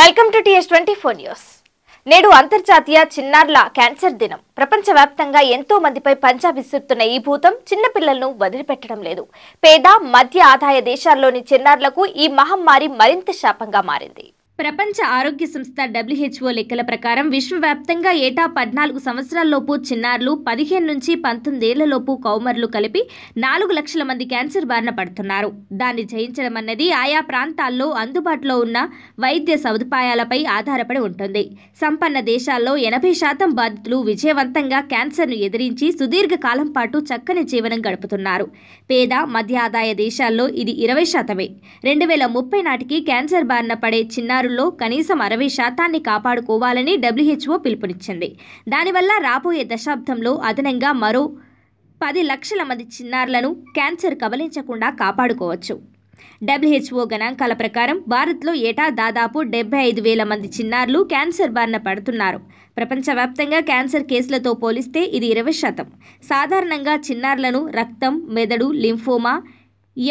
welcome to TS twenty four news నేడు అంతర్జాతీయ చిన్నారుల క్యాన్సర్ దినం ప్రపంచవ్యాప్తంగా ఎంతో మందిపై పంజాబ్ విసురుతున్న ఈ భూతం చిన్నపిల్లలను వదిలిపెట్టడం లేదు పేద మధ్య ఆదాయ దేశాల్లోని చిన్నారులకు ఈ మహమ్మారి మరింత శాపంగా మారింది ప్రపంచ ఆరోగ్య సంస్థ డబ్ల్యూహెచ్ఓ లెక్కల ప్రకారం విశ్వవ్యాప్తంగా ఏటా పద్నాలుగు సంవత్సరాల్లోపు చిన్నారులు పదిహేను నుంచి పంతొమ్మిదేళ్లలోపు కౌమర్లు కలిపి నాలుగు లక్షల మంది క్యాన్సర్ బారిన పడుతున్నారు దాన్ని జయించడం అన్నది ఆయా ప్రాంతాల్లో అందుబాటులో ఉన్న వైద్య సదుపాయాలపై ఆధారపడి ఉంటుంది సంపన్న దేశాల్లో ఎనభై శాతం బాధితులు విజయవంతంగా క్యాన్సర్ను ఎదిరించి సుదీర్ఘ కాలం పాటు చక్కని జీవనం గడుపుతున్నారు పేద మధ్య ఆదాయ దేశాల్లో ఇది ఇరవై శాతమే రెండు వేల ముప్పై నాటికి క్యాన్సర్ బారిన పడే చిన్నారు వనరుల్లో కనీసం అరవై శాతాన్ని కాపాడుకోవాలని డబ్ల్యూహెచ్ఓ పిలుపునిచ్చింది దానివల్ల రాబోయే దశాబ్దంలో అదనంగా మరో పది లక్షల మంది చిన్నారులను క్యాన్సర్ కబలించకుండా కాపాడుకోవచ్చు డబ్ల్యూహెచ్ఓ గణాంకాల ప్రకారం భారత్లో ఏటా దాదాపు డెబ్బై ఐదు వేల మంది చిన్నారులు క్యాన్సర్ బారిన పడుతున్నారు ప్రపంచవ్యాప్తంగా క్యాన్సర్ కేసులతో పోలిస్తే ఇది ఇరవై శాతం సాధారణంగా చిన్నారులను రక్తం మెదడు లింఫోమా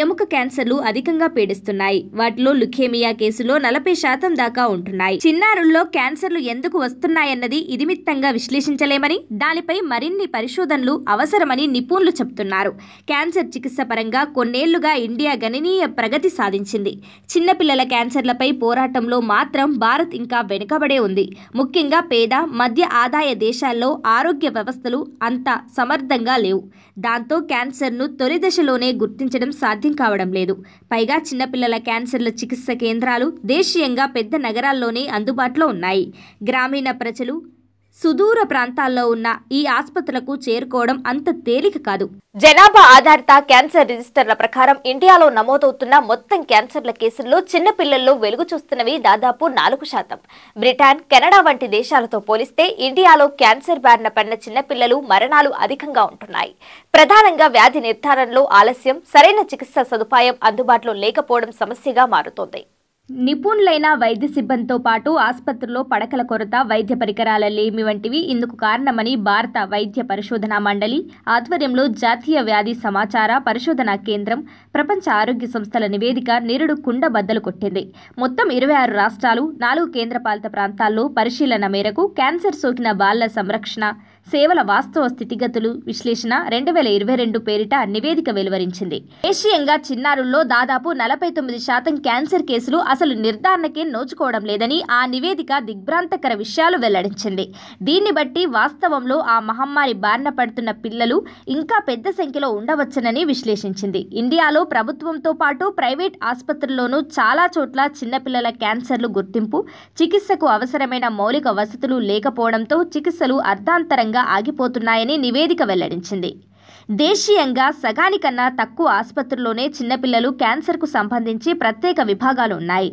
ఎముక క్యాన్సర్లు అధికంగా పీడిస్తున్నాయి వాటిలో లుకేమియా కేసులో నలభై శాతం దాకా ఉంటున్నాయి చిన్నారుల్లో క్యాన్సర్లు ఎందుకు వస్తున్నాయన్నది ఇదిమిత్తంగా విశ్లేషించలేమని దానిపై మరిన్ని పరిశోధనలు అవసరమని నిపుణులు చెబుతున్నారు క్యాన్సర్ చికిత్స పరంగా కొన్నేళ్లుగా ఇండియా గణనీయ ప్రగతి సాధించింది చిన్నపిల్లల క్యాన్సర్లపై పోరాటంలో మాత్రం భారత్ ఇంకా వెనుకబడే ఉంది ముఖ్యంగా పేద మధ్య ఆదాయ దేశాల్లో ఆరోగ్య వ్యవస్థలు అంత సమర్థంగా లేవు దాంతో క్యాన్సర్ను తొలిదశలోనే గుర్తించడం సాధ్యం సాధ్యం కావడం లేదు పైగా చిన్నపిల్లల క్యాన్సర్ల చికిత్స కేంద్రాలు దేశీయంగా పెద్ద నగరాల్లోనే అందుబాటులో ఉన్నాయి గ్రామీణ ప్రజలు సుదూర ప్రాంతాల్లో ఉన్న ఈ ఆసుపత్రులకు చేరుకోవడం అంత తేలిక కాదు జనాభా ఆధారిత క్యాన్సర్ రిజిస్టర్ల ప్రకారం ఇండియాలో నమోదవుతున్న మొత్తం క్యాన్సర్ల కేసుల్లో చిన్నపిల్లల్లో వెలుగు చూస్తున్నవి దాదాపు నాలుగు శాతం బ్రిటన్ కెనడా వంటి దేశాలతో పోలిస్తే ఇండియాలో క్యాన్సర్ బారిన పడిన చిన్నపిల్లలు మరణాలు అధికంగా ఉంటున్నాయి ప్రధానంగా వ్యాధి నిర్ధారణలో ఆలస్యం సరైన చికిత్స సదుపాయం అందుబాటులో లేకపోవడం సమస్యగా మారుతోంది నిపుణులైన వైద్య సిబ్బందితో పాటు ఆసుపత్రుల్లో పడకల కొరత వైద్య పరికరాల లేమి వంటివి ఇందుకు కారణమని భారత వైద్య పరిశోధన మండలి ఆధ్వర్యంలో జాతీయ వ్యాధి సమాచార పరిశోధన కేంద్రం ప్రపంచ ఆరోగ్య సంస్థల నివేదిక నిరుడు కుండ బద్దలు కొట్టింది మొత్తం ఇరవై ఆరు రాష్ట్రాలు నాలుగు కేంద్రపాలిత ప్రాంతాల్లో పరిశీలన మేరకు క్యాన్సర్ సోకిన బాలల సంరక్షణ సేవల వాస్తవ స్థితిగతులు విశ్లేషణ రెండు వేల ఇరవై రెండు పేరిట నివేదిక వెలువరించింది దేశీయంగా చిన్నారుల్లో దాదాపు నలభై తొమ్మిది శాతం క్యాన్సర్ కేసులు అసలు నిర్ధారణకే నోచుకోవడం లేదని ఆ నివేదిక దిగ్భ్రాంతకర విషయాలు వెల్లడించింది దీన్ని బట్టి వాస్తవంలో ఆ మహమ్మారి బారిన పడుతున్న పిల్లలు ఇంకా పెద్ద సంఖ్యలో ఉండవచ్చునని విశ్లేషించింది ఇండియాలో ప్రభుత్వంతో పాటు ప్రైవేట్ ఆసుపత్రుల్లోనూ చాలా చోట్ల చిన్నపిల్లల క్యాన్సర్లు గుర్తింపు చికిత్సకు అవసరమైన మౌలిక వసతులు లేకపోవడంతో చికిత్సలు అర్ధాంతరంగా తీవ్రంగా ఆగిపోతున్నాయని నివేదిక వెల్లడించింది దేశీయంగా సగానికన్నా తక్కువ ఆసుపత్రుల్లోనే చిన్నపిల్లలు క్యాన్సర్కు సంబంధించి ప్రత్యేక విభాగాలు ఉన్నాయి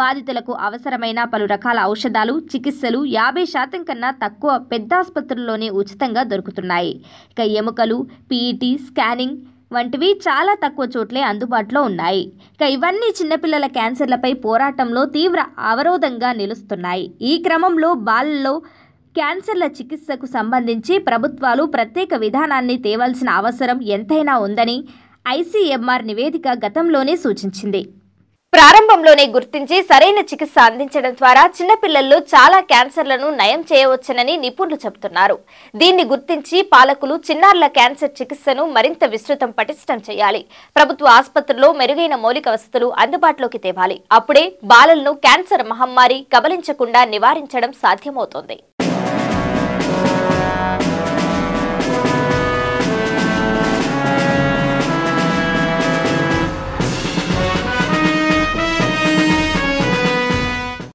బాధితులకు అవసరమైన పలు రకాల ఔషధాలు చికిత్సలు యాభై శాతం కన్నా తక్కువ పెద్ద ఆసుపత్రుల్లోనే ఉచితంగా దొరుకుతున్నాయి ఇక ఎముకలు పీఈటీ స్కానింగ్ వంటివి చాలా తక్కువ చోట్లే అందుబాటులో ఉన్నాయి ఇక ఇవన్నీ చిన్నపిల్లల క్యాన్సర్లపై పోరాటంలో తీవ్ర అవరోధంగా నిలుస్తున్నాయి ఈ క్రమంలో బాలలో క్యాన్సర్ల చికిత్సకు సంబంధించి ప్రభుత్వాలు ప్రత్యేక విధానాన్ని తేవాల్సిన అవసరం ఎంతైనా ఉందని ఐసీఎంఆర్ నివేదిక గతంలోనే సూచించింది ప్రారంభంలోనే గుర్తించి సరైన చికిత్స అందించడం ద్వారా చిన్నపిల్లల్లో చాలా క్యాన్సర్లను నయం చేయవచ్చనని నిపుణులు చెబుతున్నారు దీన్ని గుర్తించి పాలకులు చిన్నారుల క్యాన్సర్ చికిత్సను మరింత విస్తృతం పటిష్టం చేయాలి ప్రభుత్వ ఆసుపత్రుల్లో మెరుగైన మౌలిక వసతులు అందుబాటులోకి తేవాలి అప్పుడే బాలలను క్యాన్సర్ మహమ్మారి కబలించకుండా నివారించడం సాధ్యమవుతోంది